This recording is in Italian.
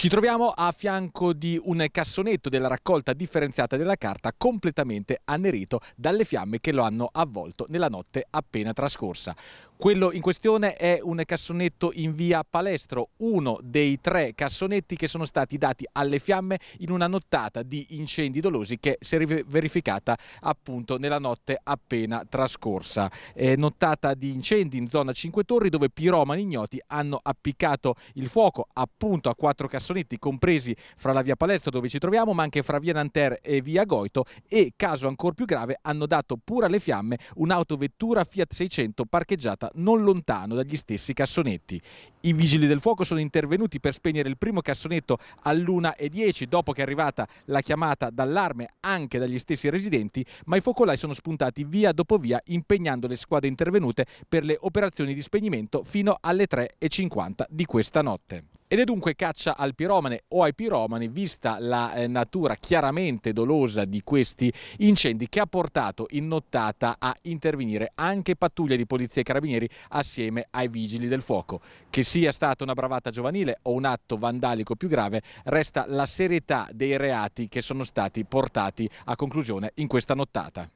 Ci troviamo a fianco di un cassonetto della raccolta differenziata della carta completamente annerito dalle fiamme che lo hanno avvolto nella notte appena trascorsa. Quello in questione è un cassonetto in via Palestro, uno dei tre cassonetti che sono stati dati alle fiamme in una nottata di incendi dolosi che si è verificata appunto nella notte appena trascorsa. Eh, nottata di incendi in zona 5 Torri dove piromani ignoti hanno appiccato il fuoco appunto a quattro cassonetti Grossonetti, compresi fra la via Palestra dove ci troviamo, ma anche fra via Nanterre e via Goito e, caso ancora più grave, hanno dato pure alle fiamme un'autovettura Fiat 600 parcheggiata non lontano dagli stessi cassonetti. I vigili del fuoco sono intervenuti per spegnere il primo cassonetto all'1.10 dopo che è arrivata la chiamata d'allarme anche dagli stessi residenti, ma i focolai sono spuntati via dopo via impegnando le squadre intervenute per le operazioni di spegnimento fino alle 3.50 di questa notte. Ed è dunque caccia al piromane o ai piromani, vista la eh, natura chiaramente dolosa di questi incendi, che ha portato in nottata a intervenire anche pattuglie di polizia e carabinieri assieme ai vigili del fuoco. Che sia stata una bravata giovanile o un atto vandalico più grave, resta la serietà dei reati che sono stati portati a conclusione in questa nottata.